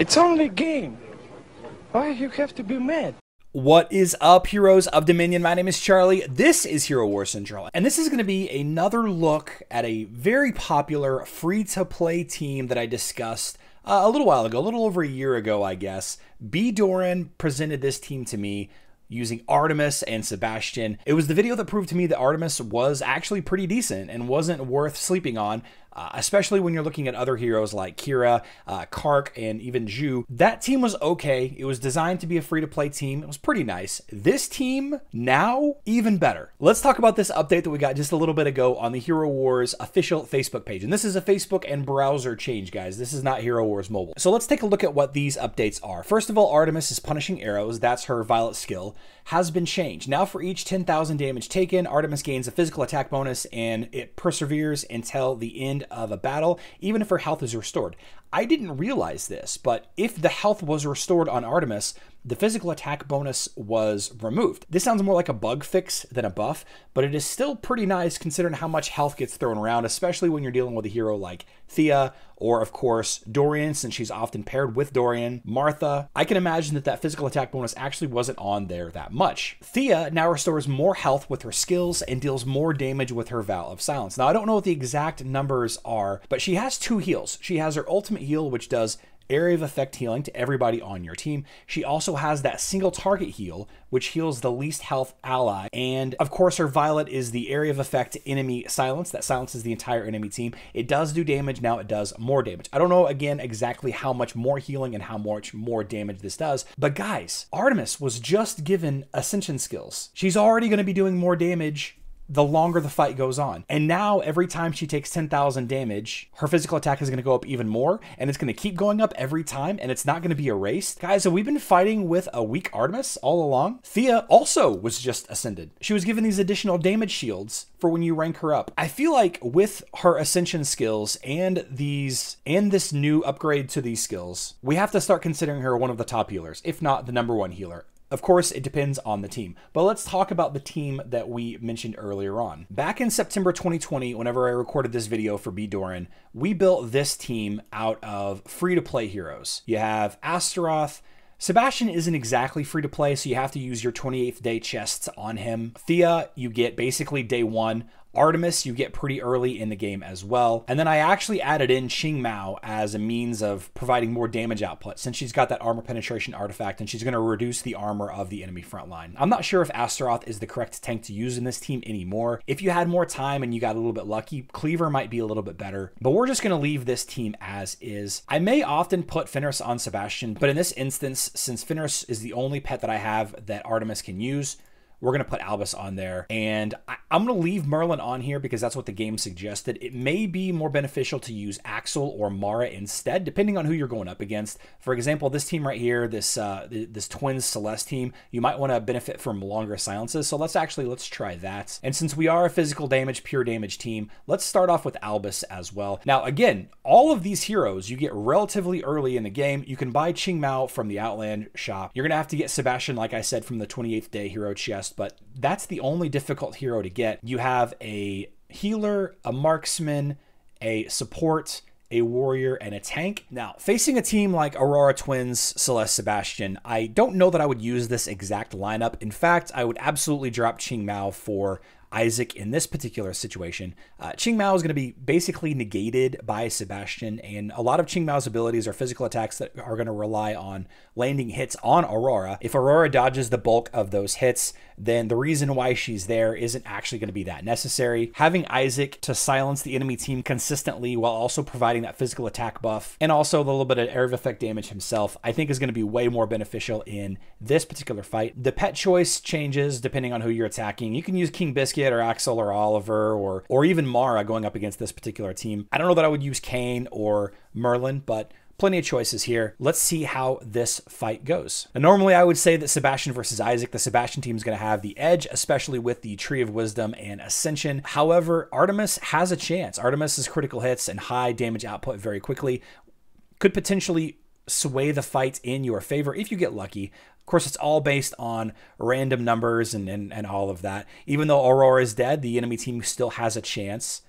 It's only a game. Why you have to be mad? What is up, Heroes of Dominion? My name is Charlie. This is Hero War Central, and this is going to be another look at a very popular free to play team that I discussed uh, a little while ago, a little over a year ago, I guess. B. Doran presented this team to me using Artemis and Sebastian. It was the video that proved to me that Artemis was actually pretty decent and wasn't worth sleeping on uh, especially when you're looking at other heroes like Kira, uh, Kark, and even Zhu. That team was okay. It was designed to be a free to play team. It was pretty nice. This team now, even better. Let's talk about this update that we got just a little bit ago on the Hero Wars official Facebook page. And this is a Facebook and browser change, guys. This is not Hero Wars Mobile. So let's take a look at what these updates are. First of all, Artemis is punishing arrows. That's her Violet skill. Has been changed. Now for each 10,000 damage taken, Artemis gains a physical attack bonus and it perseveres until the end of a battle, even if her health is restored. I didn't realize this, but if the health was restored on Artemis, the physical attack bonus was removed. This sounds more like a bug fix than a buff, but it is still pretty nice considering how much health gets thrown around, especially when you're dealing with a hero like Thea or, of course, Dorian, since she's often paired with Dorian, Martha. I can imagine that that physical attack bonus actually wasn't on there that much. Thea now restores more health with her skills and deals more damage with her Vow of Silence. Now, I don't know what the exact numbers are, but she has two heals. She has her ultimate heal, which does area of effect healing to everybody on your team. She also has that single target heal, which heals the least health ally. And of course, her Violet is the area of effect enemy silence that silences the entire enemy team. It does do damage. Now it does more damage. I don't know again exactly how much more healing and how much more damage this does, but guys, Artemis was just given ascension skills. She's already going to be doing more damage the longer the fight goes on. And now every time she takes 10,000 damage, her physical attack is going to go up even more and it's going to keep going up every time and it's not going to be erased. Guys, so we've been fighting with a weak Artemis all along. Thea also was just ascended. She was given these additional damage shields for when you rank her up. I feel like with her ascension skills and these and this new upgrade to these skills, we have to start considering her one of the top healers, if not the number one healer of course, it depends on the team. But let's talk about the team that we mentioned earlier on. Back in September 2020, whenever I recorded this video for B Doran, we built this team out of free-to-play heroes. You have Astaroth, Sebastian isn't exactly free to play, so you have to use your 28th day chests on him. Thea, you get basically day one Artemis you get pretty early in the game as well. And then I actually added in Qing Mao as a means of providing more damage output since she's got that armor penetration artifact and she's going to reduce the armor of the enemy front line. I'm not sure if Astaroth is the correct tank to use in this team anymore. If you had more time and you got a little bit lucky, Cleaver might be a little bit better, but we're just going to leave this team as is. I may often put Fenris on Sebastian, but in this instance, since Fenris is the only pet that I have that Artemis can use, we're going to put Albus on there. And I, am going to leave Merlin on here because that's what the game suggested. It may be more beneficial to use Axel or Mara instead, depending on who you're going up against. For example, this team right here, this uh, this Twins Celeste team, you might want to benefit from longer silences. So let's actually, let's try that. And since we are a physical damage, pure damage team, let's start off with Albus as well. Now, again, all of these heroes you get relatively early in the game. You can buy Mao from the Outland shop. You're going to have to get Sebastian, like I said, from the 28th day hero chest but that's the only difficult hero to get. You have a healer, a marksman, a support, a warrior, and a tank. Now, facing a team like Aurora Twins, Celeste Sebastian, I don't know that I would use this exact lineup. In fact, I would absolutely drop Ching Mao for Isaac in this particular situation. Uh, Qingmao is going to be basically negated by Sebastian, and a lot of Qingmao's abilities are physical attacks that are going to rely on landing hits on Aurora. If Aurora dodges the bulk of those hits, then the reason why she's there isn't actually going to be that necessary. Having Isaac to silence the enemy team consistently while also providing that physical attack buff and also a little bit of air of effect damage himself, I think is going to be way more beneficial in this particular fight. The pet choice changes depending on who you're attacking. You can use King Biscuit or Axel or Oliver or or even Mara going up against this particular team. I don't know that I would use Kane or Merlin, but plenty of choices here. Let's see how this fight goes. normally I would say that Sebastian versus Isaac, the Sebastian team is going to have the edge, especially with the Tree of Wisdom and Ascension. However, Artemis has a chance. Artemis is critical hits and high damage output very quickly. Could potentially sway the fight in your favor if you get lucky. Of course, it's all based on random numbers and, and, and all of that. Even though Aurora is dead, the enemy team still has a chance.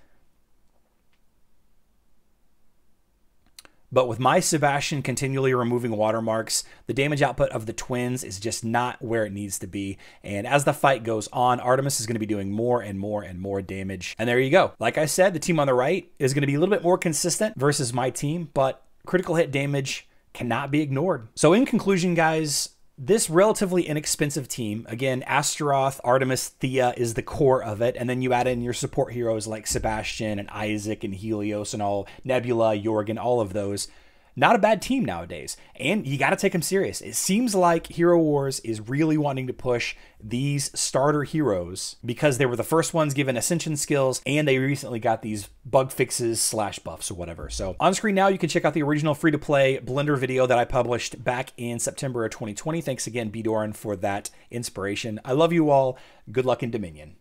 But with my Sebastian continually removing watermarks, the damage output of the twins is just not where it needs to be. And as the fight goes on, Artemis is going to be doing more and more and more damage. And there you go. Like I said, the team on the right is going to be a little bit more consistent versus my team, but critical hit damage cannot be ignored. So, in conclusion, guys, this relatively inexpensive team, again, Astaroth, Artemis, Thea is the core of it. And then you add in your support heroes like Sebastian and Isaac and Helios and all, Nebula, Jorgen, all of those not a bad team nowadays. And you got to take them serious. It seems like Hero Wars is really wanting to push these starter heroes because they were the first ones given ascension skills and they recently got these bug fixes slash buffs or whatever. So on screen now, you can check out the original free to play Blender video that I published back in September of 2020. Thanks again, B. Doran, for that inspiration. I love you all. Good luck in Dominion.